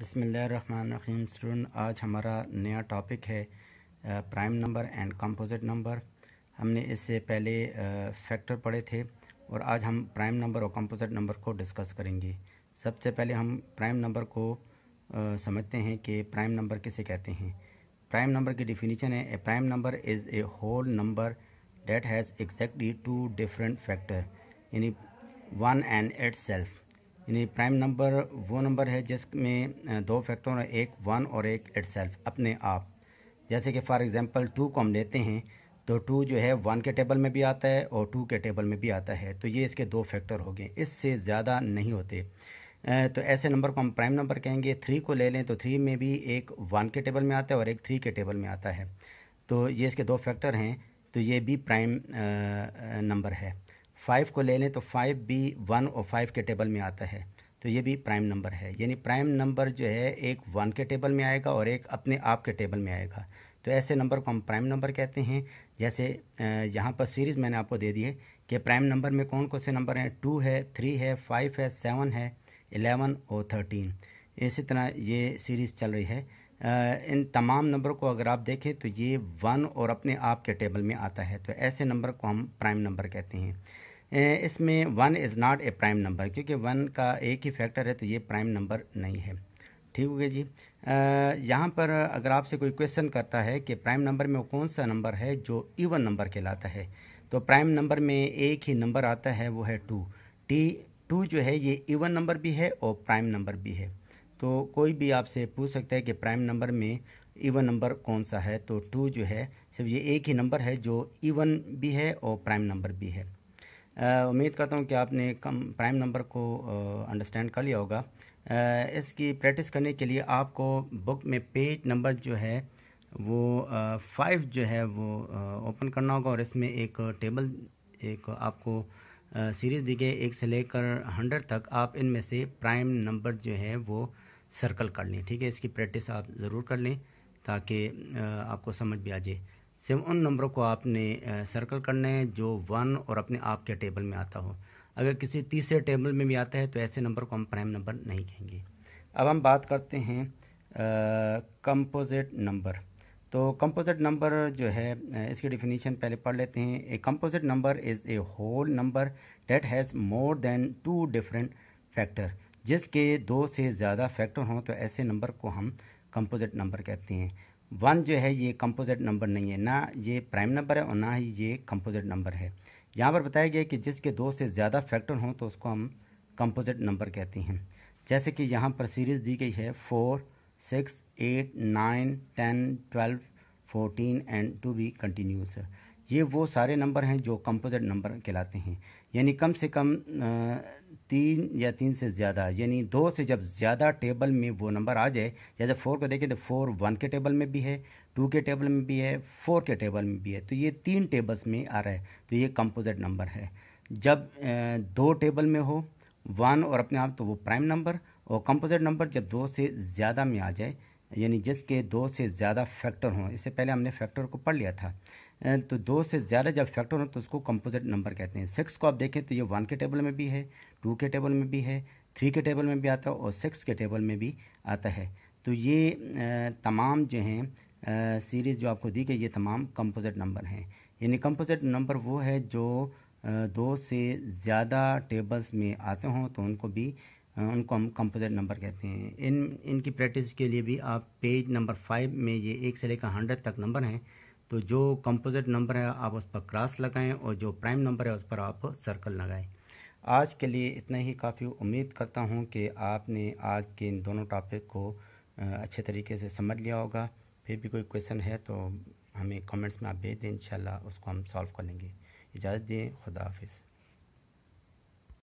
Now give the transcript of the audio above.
बसमीम स्टूडेंट आज हमारा नया टॉपिक है prime number and composite number हमने इससे पहले फैक्टर पढ़े थे और आज हम प्राइम नंबर और कंपोजिट नंबर को डिस्कस करेंगे सबसे पहले हम प्राइम नंबर को आ, समझते हैं कि प्राइम नंबर किसे कहते हैं प्राइम नंबर की डिफिनीशन है a prime number is a whole number that has exactly two different factor यानी वन एंड इट्स सेल्फ यानी प्राइम नंबर वो नंबर है जिसमें दो फैक्टर हैं एक वन और एक इट अपने आप जैसे कि फॉर एग्ज़ाम्पल टू को हम लेते हैं तो टू जो है वन के टेबल में भी आता है और टू के टेबल में भी आता है तो ये इसके दो फैक्टर हो गए इससे ज़्यादा नहीं होते तो ऐसे नंबर को हम प्राइम नंबर कहेंगे थ्री को ले लें तो थ्री में भी एक वन के टेबल में आता है और एक थ्री के टेबल में आता है तो ये इसके दो फैक्टर हैं तो ये भी प्राइम नंबर है फाइव को ले लें तो फाइव भी वन और फाइव के टेबल में आता है तो ये भी प्राइम नंबर है यानी प्राइम नंबर जो है एक वन के टेबल में आएगा और एक अपने आप के टेबल में आएगा तो ऐसे नंबर को हम प्राइम नंबर कहते हैं जैसे यहाँ पर सीरीज़ मैंने आपको दे दी है कि प्राइम नंबर में कौन कौन से नंबर हैं टू है थ्री है फाइव है सेवन है एलेवन और थर्टीन इसी तरह ये सीरीज़ चल रही है इन तमाम नंबर को अगर आप देखें तो ये वन और अपने आप के टेबल में आता है तो ऐसे नंबर को हम प्राइम नंबर कहते हैं इसमें one is not a prime number क्योंकि वन का एक ही फैक्टर है तो ये प्राइम नंबर नहीं है ठीक हो गया जी यहाँ पर अगर आपसे कोई क्वेश्चन करता है कि प्राइम नंबर में वो कौन सा नंबर है जो इवन नंबर कहलाता है तो प्राइम नंबर में एक ही नंबर आता है वो है टू टी टू जो है ये इवन नंबर भी है और प्राइम नंबर भी है तो कोई भी आपसे पूछ सकता है कि प्राइम नंबर में इवन नंबर कौन सा है तो टू जो है सिर्फ ये एक ही नंबर है जो इवन भी है और प्राइम नंबर भी है उम्मीद करता हूँ कि आपने कम प्राइम नंबर को अंडरस्टैंड कर लिया होगा इसकी प्रैक्टिस करने के लिए आपको बुक में पेज नंबर जो है वो फाइव जो है वो ओपन करना होगा और इसमें एक टेबल एक आपको सीरीज़ दी गई एक से लेकर हंड्रेड तक आप इनमें से प्राइम नंबर जो है वो सर्कल कर लें ठीक है इसकी प्रैक्टिस आप ज़रूर कर लें ताकि आपको समझ भी आ जाए सिर्फ उन नंबरों को आपने सर्कल करना है जो वन और अपने आप के टेबल में आता हो अगर किसी तीसरे टेबल में भी आता है तो ऐसे नंबर को हम प्राइम नंबर नहीं कहेंगे अब हम बात करते हैं कंपोजिट नंबर तो कंपोजिट नंबर जो है इसकी डिफिनीशन पहले पढ़ लेते हैं a composite number is a whole number that has more than two different factor जिसके दो से ज़्यादा फैक्टर हों तो ऐसे नंबर को हम कंपोजिट नंबर कहते हैं वन जो है ये कंपोजिट नंबर नहीं है ना ये प्राइम नंबर है और ना ही ये कंपोजिट नंबर है यहाँ पर बताया गया कि जिसके दो से ज़्यादा फैक्टर हों तो उसको हम कंपोजिट नंबर कहते हैं जैसे कि यहाँ पर सीरीज़ दी गई है four six eight nine ten twelve fourteen and to be continuous ये वो सारे नंबर हैं जो कंपोजिट नंबर कहलाते हैं यानी कम से कम तीन या तीन से ज़्यादा यानी दो से जब ज़्यादा टेबल में वो नंबर आ जाए जैसे फोर को देखें तो फोर वन के टेबल में भी है टू के टेबल में भी है फोर के टेबल में भी है तो ये तीन टेबल्स में आ रहा है तो ये कंपोजिट नंबर है जब दो टेबल में हो वन और अपने आप तो वो प्राइम नंबर और कंपोजिट नंबर जब दो से ज़्यादा में आ जाए यानी जिसके दो से ज़्यादा फैक्टर हों इससे पहले हमने फैक्टर को पढ़ लिया था तो दो से ज़्यादा जब फैक्टर हो तो उसको कंपोजिट नंबर कहते हैं सिक्स को आप देखें तो ये वन के टेबल में भी है टू के टेबल में भी है थ्री के टेबल में भी आता है और सिक्स के टेबल में भी आता है तो ये तमाम जो हैं सीरीज़ जो आपको दी गई ये तमाम कंपोजिट नंबर हैं यानी कंपोजिट नंबर वो है जो दो से ज़्यादा टेबल्स में आते हों तो उनको भी उनको हम कंपोजिट नंबर कहते हैं इन इनकी प्रैक्टिस के लिए भी आप पेज नंबर फाइव में ये एक से लेकर हंड्रेड तक नंबर हैं तो जो कंपोजिट नंबर है आप उस पर क्रॉस लगाएं और जो प्राइम नंबर है उस पर आप सर्कल लगाएं आज के लिए इतना ही काफ़ी उम्मीद करता हूं कि आपने आज के इन दोनों टॉपिक को अच्छे तरीके से समझ लिया होगा फिर भी कोई क्वेश्चन है तो हमें कमेंट्स में आप भेज दें इंशाल्लाह उसको हम सॉल्व कर लेंगे इजाज़त दें खुदा हाफिज़